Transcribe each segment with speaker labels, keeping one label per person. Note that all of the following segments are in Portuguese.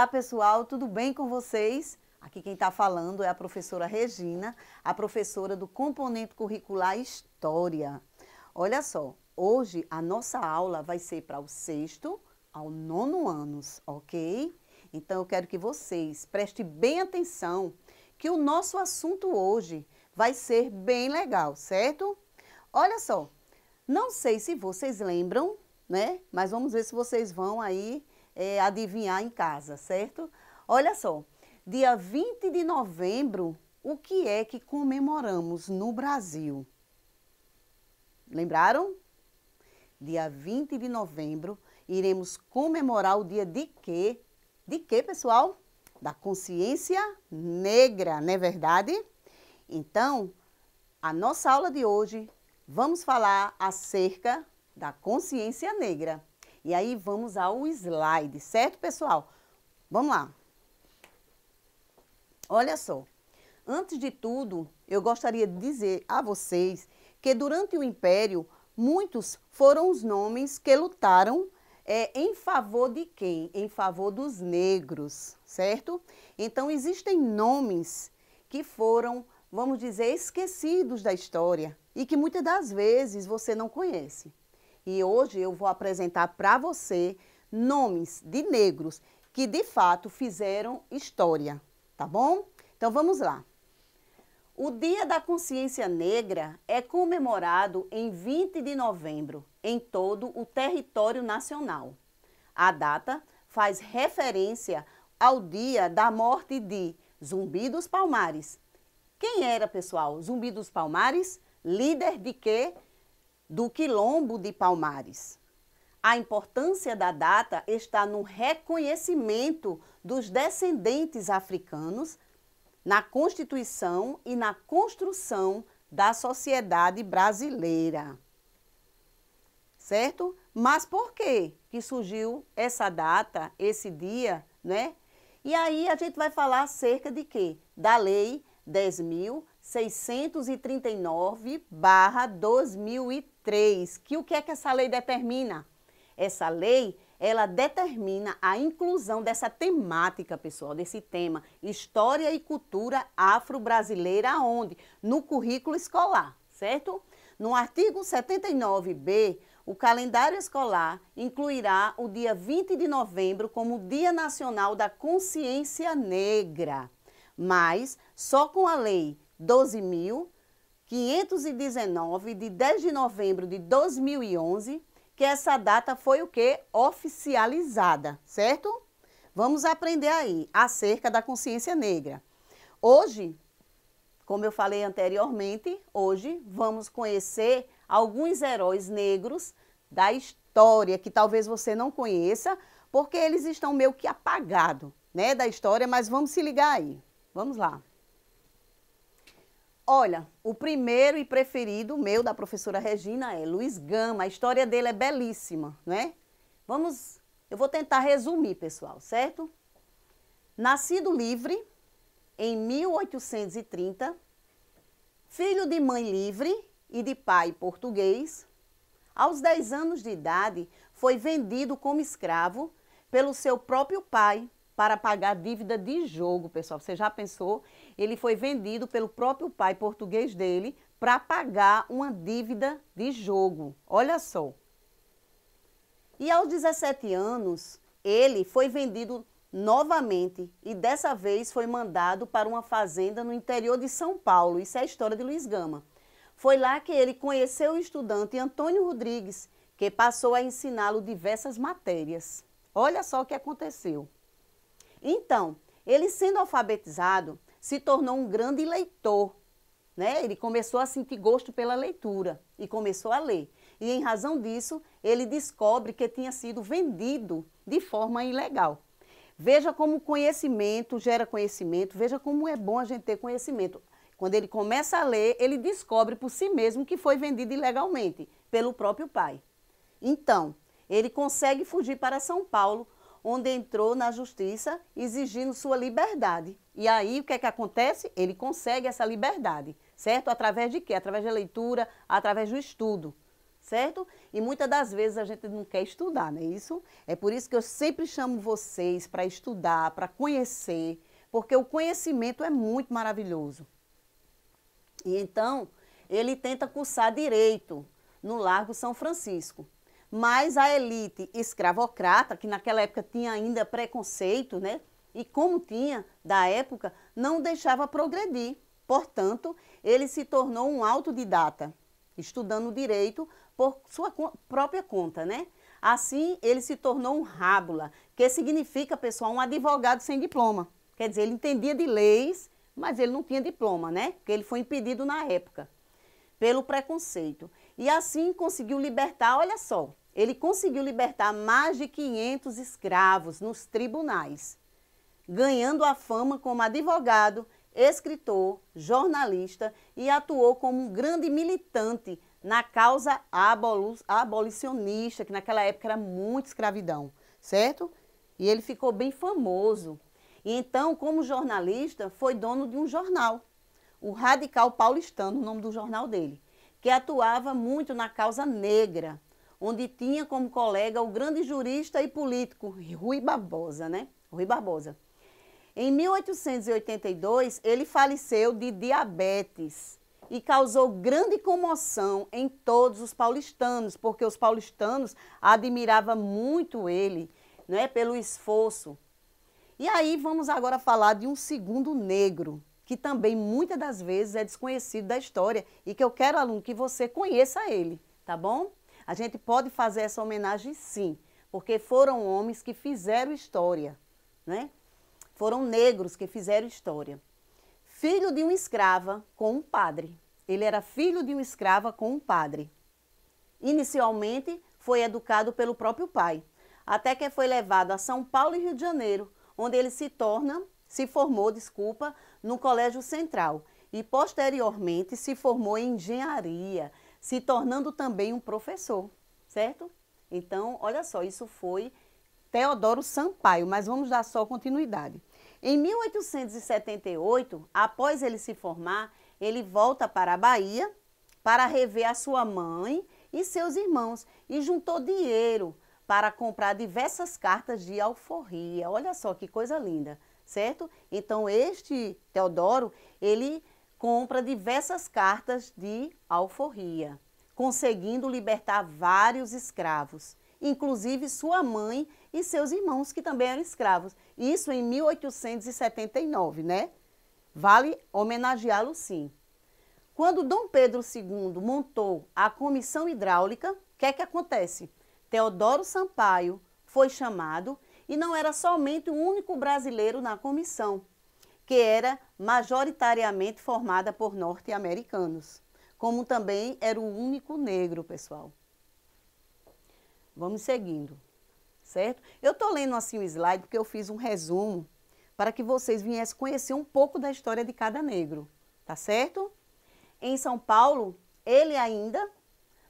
Speaker 1: Olá, pessoal, tudo bem com vocês? Aqui quem está falando é a professora Regina, a professora do componente curricular História. Olha só, hoje a nossa aula vai ser para o sexto ao nono anos, ok? Então eu quero que vocês prestem bem atenção que o nosso assunto hoje vai ser bem legal, certo? Olha só, não sei se vocês lembram, né? Mas vamos ver se vocês vão aí é, adivinhar em casa, certo? Olha só, dia 20 de novembro, o que é que comemoramos no Brasil? Lembraram? Dia 20 de novembro, iremos comemorar o dia de quê? De quê, pessoal? Da consciência negra, não é verdade? Então, a nossa aula de hoje, vamos falar acerca da consciência negra. E aí vamos ao slide, certo, pessoal? Vamos lá. Olha só. Antes de tudo, eu gostaria de dizer a vocês que durante o Império, muitos foram os nomes que lutaram é, em favor de quem? Em favor dos negros, certo? Então, existem nomes que foram, vamos dizer, esquecidos da história e que muitas das vezes você não conhece. E hoje eu vou apresentar para você nomes de negros que de fato fizeram história, tá bom? Então vamos lá. O Dia da Consciência Negra é comemorado em 20 de novembro em todo o território nacional. A data faz referência ao dia da morte de Zumbi dos Palmares. Quem era, pessoal, Zumbi dos Palmares? Líder de quê? do Quilombo de Palmares. A importância da data está no reconhecimento dos descendentes africanos na Constituição e na construção da sociedade brasileira. Certo? Mas por que que surgiu essa data, esse dia, né? E aí a gente vai falar acerca de quê? Da lei 10639 2003 que o que é que essa lei determina? Essa lei, ela determina a inclusão dessa temática, pessoal, desse tema, História e Cultura Afro-Brasileira, onde? No currículo escolar, certo? No artigo 79B, o calendário escolar incluirá o dia 20 de novembro como Dia Nacional da Consciência Negra, mas só com a Lei 12.000 519 de 10 de novembro de 2011, que essa data foi o que oficializada, certo? Vamos aprender aí acerca da consciência negra. Hoje, como eu falei anteriormente, hoje vamos conhecer alguns heróis negros da história que talvez você não conheça, porque eles estão meio que apagados, né, da história, mas vamos se ligar aí. Vamos lá. Olha, o primeiro e preferido meu da professora Regina é Luiz Gama. A história dele é belíssima, né? Vamos, eu vou tentar resumir, pessoal, certo? Nascido livre em 1830, filho de mãe livre e de pai português, aos 10 anos de idade foi vendido como escravo pelo seu próprio pai para pagar dívida de jogo, pessoal. Você já pensou? Ele foi vendido pelo próprio pai português dele para pagar uma dívida de jogo. Olha só. E aos 17 anos, ele foi vendido novamente e dessa vez foi mandado para uma fazenda no interior de São Paulo. Isso é a história de Luiz Gama. Foi lá que ele conheceu o estudante Antônio Rodrigues, que passou a ensiná-lo diversas matérias. Olha só o que aconteceu. Então, ele sendo alfabetizado, se tornou um grande leitor. Né? Ele começou a sentir gosto pela leitura e começou a ler. E em razão disso, ele descobre que tinha sido vendido de forma ilegal. Veja como conhecimento gera conhecimento, veja como é bom a gente ter conhecimento. Quando ele começa a ler, ele descobre por si mesmo que foi vendido ilegalmente pelo próprio pai. Então, ele consegue fugir para São Paulo, onde entrou na justiça exigindo sua liberdade. E aí o que é que acontece? Ele consegue essa liberdade, certo? Através de quê? Através da leitura, através do estudo, certo? E muitas das vezes a gente não quer estudar, não é isso? É por isso que eu sempre chamo vocês para estudar, para conhecer, porque o conhecimento é muito maravilhoso. E então, ele tenta cursar direito no Largo São Francisco mas a elite escravocrata, que naquela época tinha ainda preconceito, né? E como tinha da época, não deixava progredir. Portanto, ele se tornou um autodidata, estudando direito por sua própria conta, né? Assim, ele se tornou um rábula, que significa, pessoal, um advogado sem diploma. Quer dizer, ele entendia de leis, mas ele não tinha diploma, né? Porque ele foi impedido na época pelo preconceito. E assim conseguiu libertar, olha só, ele conseguiu libertar mais de 500 escravos nos tribunais, ganhando a fama como advogado, escritor, jornalista e atuou como um grande militante na causa abolicionista, que naquela época era muito escravidão, certo? E ele ficou bem famoso. E então, como jornalista, foi dono de um jornal, o Radical Paulistano, o nome do jornal dele, que atuava muito na causa negra, onde tinha como colega o grande jurista e político Rui Barbosa, né? Rui Barbosa. Em 1882, ele faleceu de diabetes e causou grande comoção em todos os paulistanos, porque os paulistanos admiravam muito ele, né, pelo esforço. E aí vamos agora falar de um segundo negro, que também muitas das vezes é desconhecido da história e que eu quero aluno que você conheça ele, tá bom? A gente pode fazer essa homenagem sim, porque foram homens que fizeram história, né? Foram negros que fizeram história. Filho de uma escrava com um padre. Ele era filho de uma escrava com um padre. Inicialmente foi educado pelo próprio pai, até que foi levado a São Paulo e Rio de Janeiro, onde ele se torna, se formou, desculpa, no Colégio Central e posteriormente se formou em engenharia se tornando também um professor, certo? Então, olha só, isso foi Teodoro Sampaio, mas vamos dar só continuidade. Em 1878, após ele se formar, ele volta para a Bahia para rever a sua mãe e seus irmãos e juntou dinheiro para comprar diversas cartas de alforria. Olha só que coisa linda, certo? Então este Teodoro, ele compra diversas cartas de alforria, conseguindo libertar vários escravos, inclusive sua mãe e seus irmãos que também eram escravos. Isso em 1879, né? Vale homenageá-lo sim. Quando Dom Pedro II montou a comissão hidráulica, o que é que acontece? Teodoro Sampaio foi chamado e não era somente o único brasileiro na comissão, que era majoritariamente formada por norte-americanos, como também era o único negro, pessoal. Vamos seguindo, certo? Eu estou lendo assim o slide porque eu fiz um resumo para que vocês viessem conhecer um pouco da história de cada negro, tá certo? Em São Paulo, ele ainda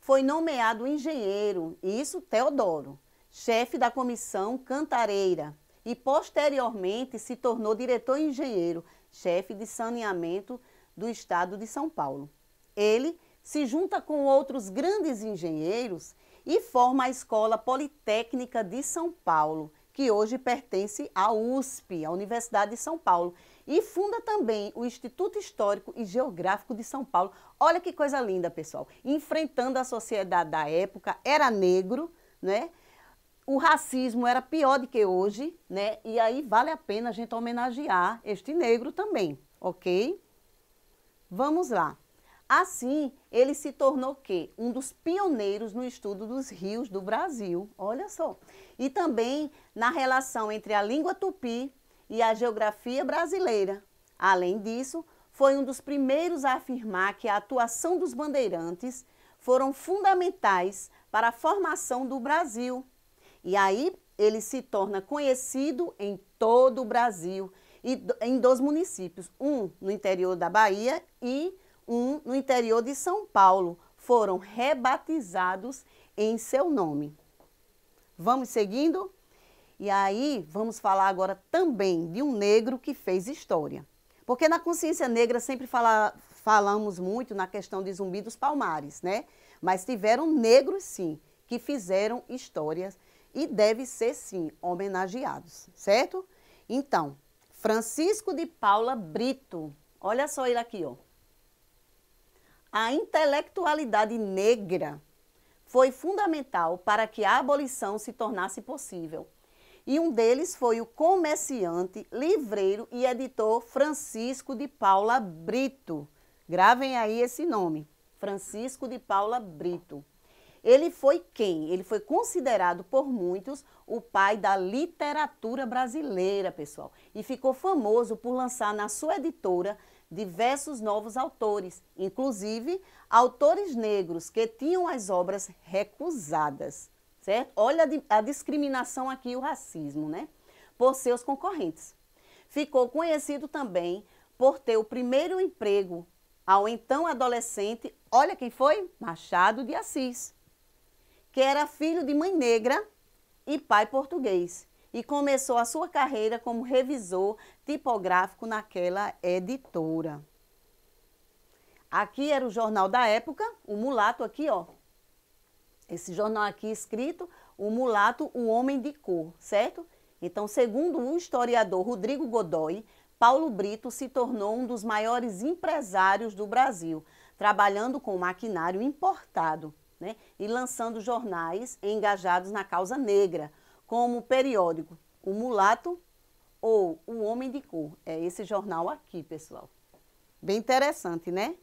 Speaker 1: foi nomeado engenheiro, isso Teodoro, chefe da comissão Cantareira, e posteriormente se tornou diretor engenheiro chefe de saneamento do estado de São Paulo. Ele se junta com outros grandes engenheiros e forma a Escola Politécnica de São Paulo, que hoje pertence à USP, à Universidade de São Paulo, e funda também o Instituto Histórico e Geográfico de São Paulo. Olha que coisa linda, pessoal. Enfrentando a sociedade da época, era negro, né? o racismo era pior do que hoje, né? E aí vale a pena a gente homenagear este negro também, ok? Vamos lá. Assim, ele se tornou quê? Um dos pioneiros no estudo dos rios do Brasil, olha só. E também na relação entre a língua tupi e a geografia brasileira. Além disso, foi um dos primeiros a afirmar que a atuação dos bandeirantes foram fundamentais para a formação do Brasil e aí ele se torna conhecido em todo o Brasil e em dois municípios, um no interior da Bahia e um no interior de São Paulo, foram rebatizados em seu nome. Vamos seguindo? E aí vamos falar agora também de um negro que fez história. Porque na consciência negra sempre fala, falamos muito na questão de Zumbi dos Palmares, né? Mas tiveram negros sim que fizeram histórias e deve ser sim homenageados, certo? Então, Francisco de Paula Brito, olha só ele aqui, ó. A intelectualidade negra foi fundamental para que a abolição se tornasse possível. E um deles foi o comerciante, livreiro e editor Francisco de Paula Brito. Gravem aí esse nome, Francisco de Paula Brito. Ele foi quem? Ele foi considerado por muitos o pai da literatura brasileira, pessoal, e ficou famoso por lançar na sua editora diversos novos autores, inclusive autores negros que tinham as obras recusadas, certo? Olha a discriminação aqui, o racismo, né? Por seus concorrentes. Ficou conhecido também por ter o primeiro emprego ao então adolescente, olha quem foi? Machado de Assis que era filho de mãe negra e pai português e começou a sua carreira como revisor tipográfico naquela editora. Aqui era o jornal da época, o mulato aqui, ó. Esse jornal aqui escrito, o mulato, o homem de cor, certo? Então, segundo o historiador Rodrigo Godoy, Paulo Brito se tornou um dos maiores empresários do Brasil, trabalhando com maquinário importado né, e lançando jornais engajados na causa negra, como o periódico O Mulato ou O Homem de Cor. É esse jornal aqui, pessoal. Bem interessante, né?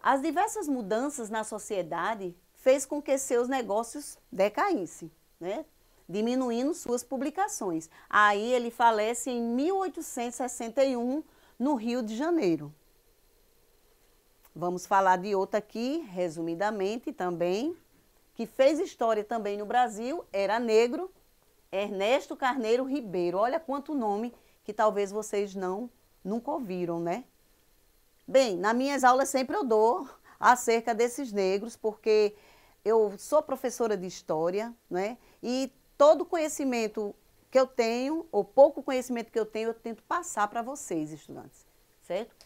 Speaker 1: As diversas mudanças na sociedade fez com que seus negócios decaíssem, né? diminuindo suas publicações. Aí ele falece em 1861, no Rio de Janeiro. Vamos falar de outra aqui, resumidamente também, que fez história também no Brasil, era negro, Ernesto Carneiro Ribeiro. Olha quanto nome que talvez vocês não nunca ouviram, né? Bem, nas minhas aulas sempre eu dou acerca desses negros, porque eu sou professora de história, né? E todo conhecimento que eu tenho, ou pouco conhecimento que eu tenho, eu tento passar para vocês, estudantes, certo?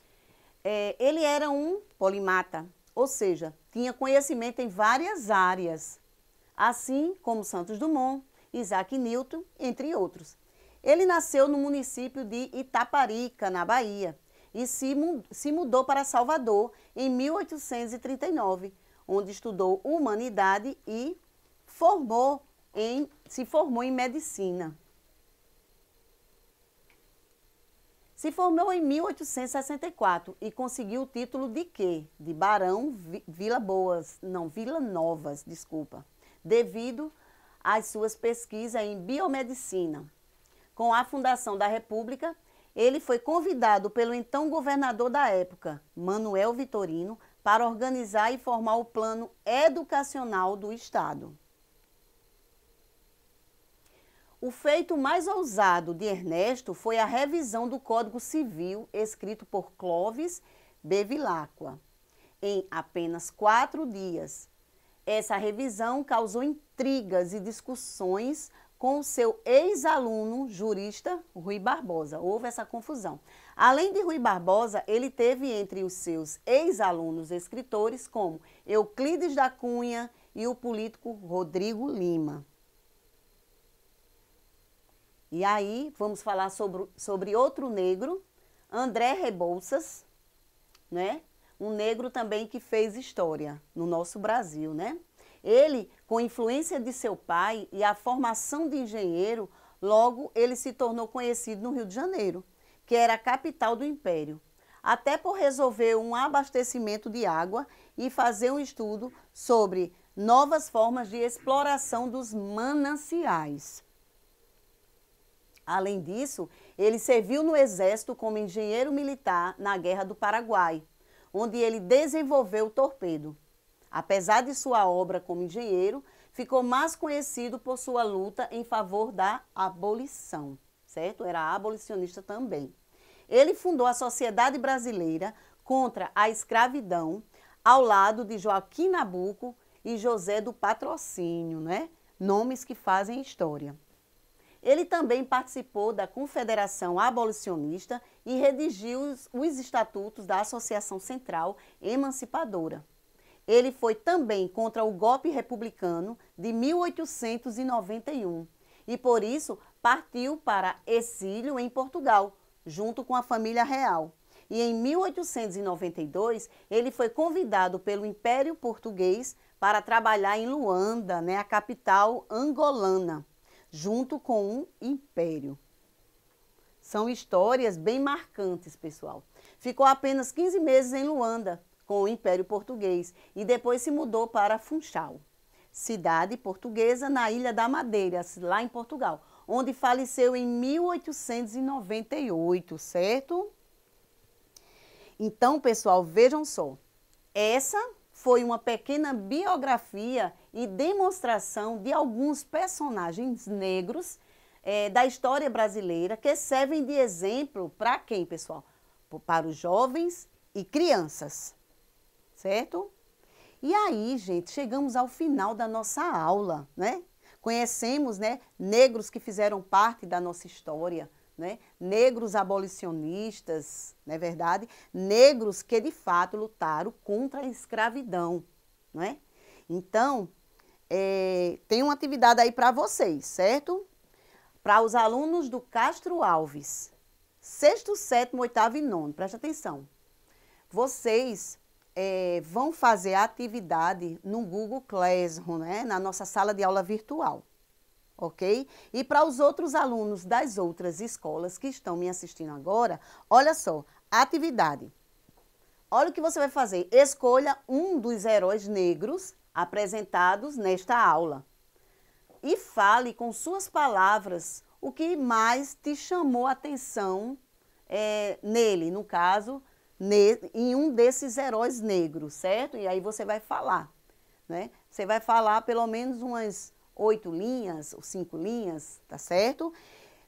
Speaker 1: é, ele era um polimata, ou seja, tinha conhecimento em várias áreas, assim como Santos Dumont, Isaac Newton, entre outros. Ele nasceu no município de Itaparica, na Bahia, e se, se mudou para Salvador em 1839, onde estudou humanidade e formou em, se formou em medicina. Se formou em 1864 e conseguiu o título de quê? De Barão Vila Boas, não, Vila Novas, desculpa, devido às suas pesquisas em biomedicina. Com a fundação da República, ele foi convidado pelo então governador da época, Manuel Vitorino, para organizar e formar o plano educacional do Estado. O feito mais ousado de Ernesto foi a revisão do Código Civil, escrito por Clovis Bevilacqua, em apenas quatro dias. Essa revisão causou intrigas e discussões com seu ex-aluno jurista Rui Barbosa. Houve essa confusão. Além de Rui Barbosa, ele teve entre os seus ex-alunos escritores como Euclides da Cunha e o político Rodrigo Lima. E aí vamos falar sobre, sobre outro negro, André Rebouças, né? Um negro também que fez história no nosso Brasil, né? Ele, com influência de seu pai e a formação de engenheiro, logo ele se tornou conhecido no Rio de Janeiro, que era a capital do império, até por resolver um abastecimento de água e fazer um estudo sobre novas formas de exploração dos mananciais. Além disso, ele serviu no Exército como engenheiro militar na Guerra do Paraguai, onde ele desenvolveu o torpedo. Apesar de sua obra como engenheiro, ficou mais conhecido por sua luta em favor da abolição, certo? Era abolicionista também. Ele fundou a Sociedade Brasileira contra a Escravidão, ao lado de Joaquim Nabuco e José do Patrocínio, né? Nomes que fazem história. Ele também participou da Confederação Abolicionista e redigiu os, os estatutos da Associação Central Emancipadora. Ele foi também contra o golpe republicano de 1891 e, por isso, partiu para exílio em Portugal, junto com a família real. E em 1892, ele foi convidado pelo Império Português para trabalhar em Luanda, né, a capital angolana junto com um império. São histórias bem marcantes, pessoal. Ficou apenas 15 meses em Luanda, com o Império Português, e depois se mudou para Funchal, cidade portuguesa na Ilha da Madeira, lá em Portugal, onde faleceu em 1898, certo? Então, pessoal, vejam só. Essa foi uma pequena biografia e demonstração de alguns personagens negros é, da história brasileira que servem de exemplo para quem, pessoal? Para os jovens e crianças, certo? E aí, gente, chegamos ao final da nossa aula, né? Conhecemos, né, negros que fizeram parte da nossa história, né? negros abolicionistas, não é verdade? Negros que de fato lutaram contra a escravidão. Não é? Então, é, tem uma atividade aí para vocês, certo? Para os alunos do Castro Alves, sexto, sétimo, oitavo e nono, presta atenção. Vocês é, vão fazer a atividade no Google Classroom, né? na nossa sala de aula virtual ok? E para os outros alunos das outras escolas que estão me assistindo agora, olha só, atividade. Olha o que você vai fazer. Escolha um dos heróis negros apresentados nesta aula e fale com suas palavras o que mais te chamou a atenção é, nele, no caso, ne, em um desses heróis negros, certo? E aí você vai falar, né? Você vai falar pelo menos umas oito linhas ou cinco linhas, tá certo?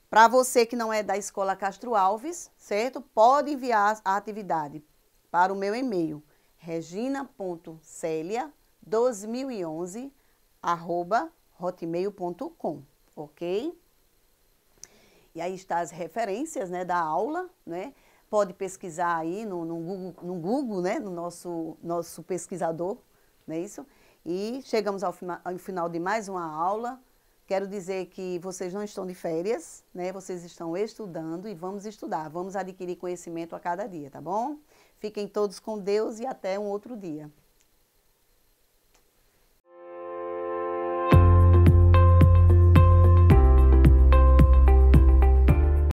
Speaker 1: Para você que não é da Escola Castro Alves, certo? Pode enviar a atividade para o meu e-mail regina.celia2011 arroba hotmail.com, ok? E aí está as referências né, da aula, né? Pode pesquisar aí no, no Google, no Google, né? No nosso, nosso pesquisador, não é isso? E chegamos ao, ao final de mais uma aula. Quero dizer que vocês não estão de férias, né? Vocês estão estudando e vamos estudar, vamos adquirir conhecimento a cada dia, tá bom? Fiquem todos com Deus e até um outro dia.